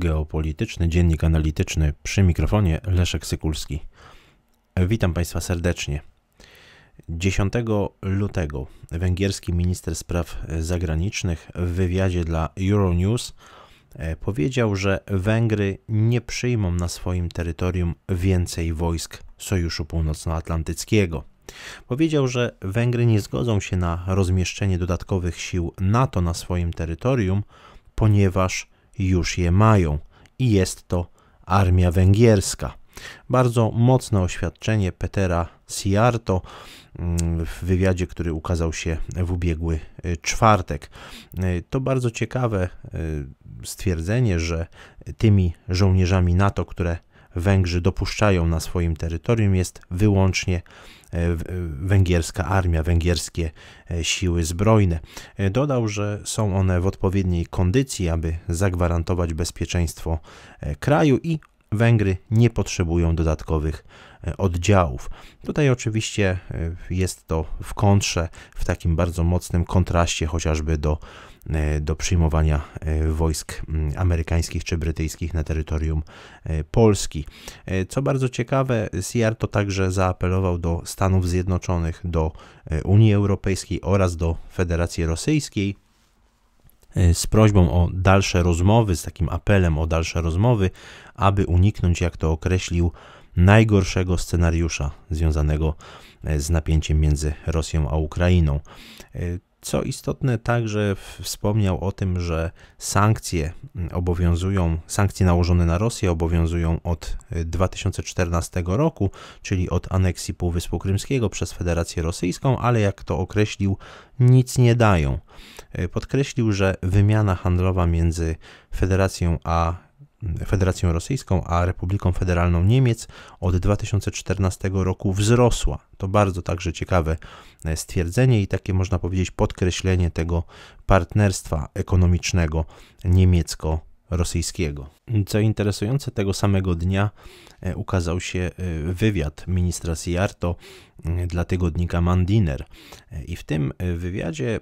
geopolityczny, dziennik analityczny przy mikrofonie Leszek Sykulski. Witam Państwa serdecznie. 10 lutego węgierski minister spraw zagranicznych w wywiadzie dla Euronews e, powiedział, że Węgry nie przyjmą na swoim terytorium więcej wojsk Sojuszu Północnoatlantyckiego. Powiedział, że Węgry nie zgodzą się na rozmieszczenie dodatkowych sił NATO na swoim terytorium, ponieważ już je mają i jest to armia węgierska. Bardzo mocne oświadczenie Petera Siarto mm, w wywiadzie, który ukazał się w ubiegły y, czwartek. Y, to bardzo ciekawe y, stwierdzenie, że tymi żołnierzami NATO, które Węgrzy dopuszczają na swoim terytorium, jest wyłącznie e, e, węgierska armia, węgierskie e, siły zbrojne. Dodał, że są one w odpowiedniej kondycji, aby zagwarantować bezpieczeństwo kraju i Węgry nie potrzebują dodatkowych oddziałów. Tutaj oczywiście jest to w kontrze, w takim bardzo mocnym kontraście chociażby do E, do przyjmowania e, wojsk amerykańskich czy brytyjskich na terytorium e, Polski. Co bardzo ciekawe, to także zaapelował do Stanów Zjednoczonych, do Unii Europejskiej oraz do Federacji Rosyjskiej z prośbą o dalsze rozmowy, z takim apelem o dalsze rozmowy, aby uniknąć, jak to określił, najgorszego scenariusza związanego z napięciem między Rosją a Ukrainą. Co istotne, także wspomniał o tym, że sankcje mm, obowiązują, sankcje nałożone na Rosję obowiązują od 2014 y, roku, czyli od aneksji Półwyspu Krymskiego przez Federację Rosyjską, ale jak to określił, nic nie dają. Y, podkreślił, że wymiana handlowa między Federacją a Federacją Rosyjską, a Republiką Federalną Niemiec od 2014 roku wzrosła. To bardzo także ciekawe e, stwierdzenie i takie można powiedzieć podkreślenie tego partnerstwa ekonomicznego niemiecko-rosyjskiego rosyjskiego. Co interesujące, tego samego dnia e, ukazał się e, wywiad ministra Siarto e, dla tygodnika Mandiner. I w tym wywiadzie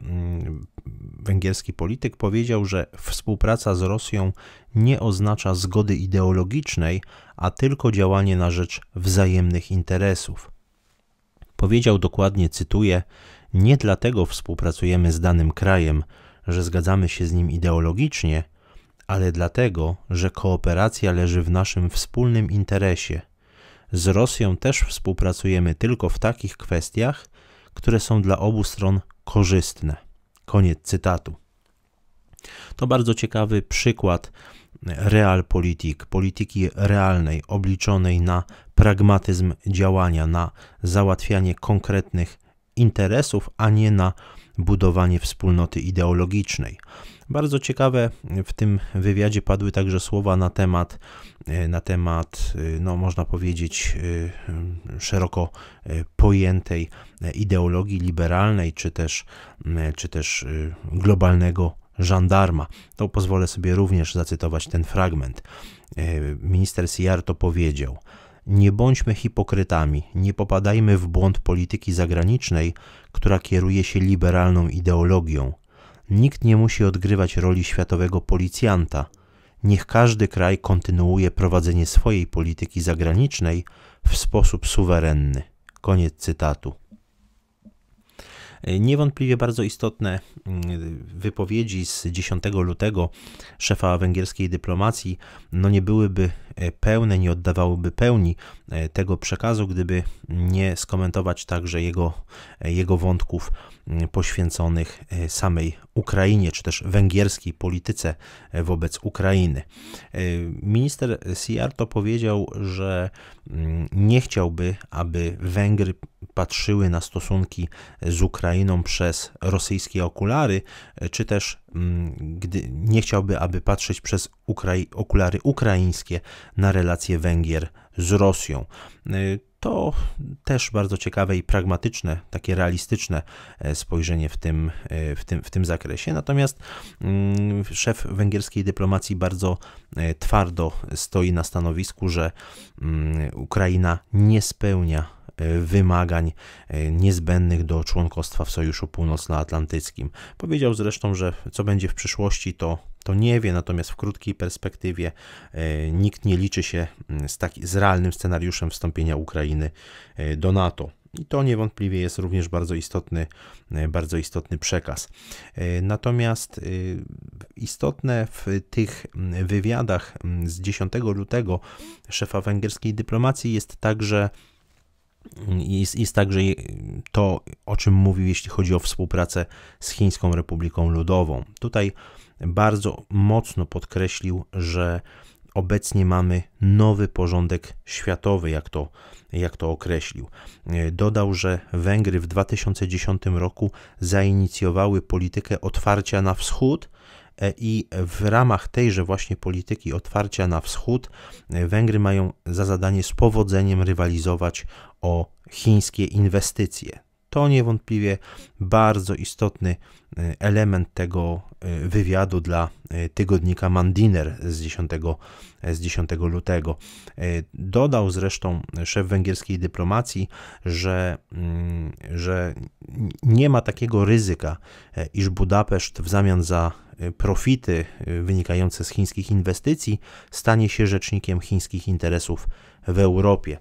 węgierski polityk powiedział, że współpraca z Rosją nie oznacza zgody ideologicznej, a tylko działanie na rzecz wzajemnych interesów. Powiedział dokładnie, cytuję: Nie dlatego współpracujemy z danym krajem, że zgadzamy się z nim ideologicznie, ale dlatego, że kooperacja leży w naszym wspólnym interesie. Z Rosją też współpracujemy tylko w takich kwestiach, które są dla obu stron korzystne. Koniec cytatu. To bardzo ciekawy przykład realpolitik, polityki realnej, obliczonej na pragmatyzm działania, na załatwianie konkretnych interesów, a nie na budowanie wspólnoty ideologicznej. Bardzo ciekawe w tym wywiadzie padły także słowa na temat, e, na temat e, no można powiedzieć, e, szeroko pojętej ideologii liberalnej, czy też, czy też globalnego żandarma. To pozwolę sobie również zacytować ten fragment. Minister to powiedział: nie bądźmy hipokrytami, nie popadajmy w błąd polityki zagranicznej, która kieruje się liberalną ideologią. Nikt nie musi odgrywać roli światowego policjanta. Niech każdy kraj kontynuuje prowadzenie swojej polityki zagranicznej w sposób suwerenny. Koniec cytatu. E, niewątpliwie bardzo istotne mm, wypowiedzi z 10 lutego szefa węgierskiej dyplomacji no nie byłyby e, pełne, nie oddawałyby pełni e, tego przekazu, gdyby nie skomentować także jego, jego wątków mm, poświęconych samej Ukrainie, czy też węgierskiej polityce wobec Ukrainy. Minister Siarto powiedział, że mm, nie chciałby, aby Węgry patrzyły na stosunki z Ukrainą Ukrainą przez rosyjskie okulary, e, czy też mm, gdy nie chciałby, aby patrzeć przez Ukrai okulary ukraińskie na relacje Węgier z Rosją. E, to też bardzo ciekawe i pragmatyczne, takie realistyczne e, spojrzenie w tym, w tym, w tym zakresie. Natomiast mm, szef węgierskiej dyplomacji bardzo twardo stoi na stanowisku, że mm, Ukraina nie spełnia wymagań e, niezbędnych do członkostwa w Sojuszu Północnoatlantyckim. Powiedział zresztą, że co będzie w przyszłości, to, to nie wie, natomiast w krótkiej perspektywie e, nikt nie liczy się mm, z, taki, z realnym scenariuszem wstąpienia Ukrainy e, do NATO. I to niewątpliwie jest również bardzo istotny, bardzo istotny przekaz. Natomiast istotne w tych mm, wywiadach mm, z 10 lutego szefa węgierskiej dyplomacji jest także jest, jest także to, o czym mówił, jeśli chodzi o współpracę z Chińską Republiką Ludową. Tutaj bardzo mocno podkreślił, że obecnie mamy nowy porządek światowy, jak to, jak to określił. Dodał, że Węgry w 2010 roku zainicjowały politykę otwarcia na wschód, i w ramach tejże właśnie polityki otwarcia na wschód e, Węgry mają za zadanie z powodzeniem rywalizować o chińskie inwestycje. To niewątpliwie bardzo istotny e, element tego e, wywiadu dla tygodnika Mandiner z 10, z 10 lutego. Dodał zresztą szef węgierskiej dyplomacji, że, mm, że nie ma takiego ryzyka, iż Budapeszt w zamian za Y, profity y, wynikające z chińskich inwestycji, stanie się rzecznikiem chińskich interesów w Europie.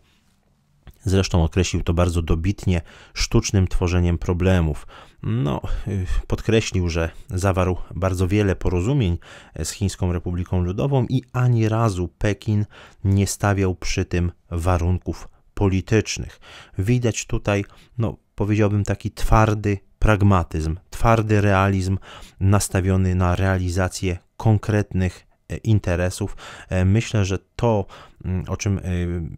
Zresztą określił to bardzo dobitnie sztucznym tworzeniem problemów. No, y, podkreślił, że zawarł bardzo wiele porozumień e, z Chińską Republiką Ludową i ani razu Pekin nie stawiał przy tym warunków politycznych. Widać tutaj, no, powiedziałbym, taki twardy pragmatyzm twardy realizm nastawiony na realizację konkretnych interesów. E, myślę, że to, mm, o czym e,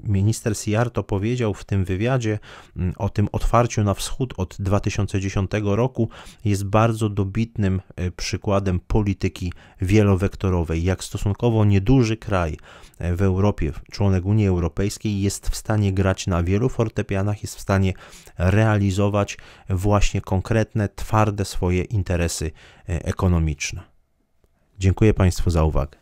minister Ciarto powiedział w tym wywiadzie, mm, o tym otwarciu na wschód od 2010 roku, jest bardzo dobitnym e, przykładem polityki wielowektorowej. Jak stosunkowo nieduży kraj w Europie, członek Unii Europejskiej, jest w stanie grać na wielu fortepianach, jest w stanie realizować właśnie konkretne, twarde swoje interesy ekonomiczne. Dziękuję Państwu za uwagę.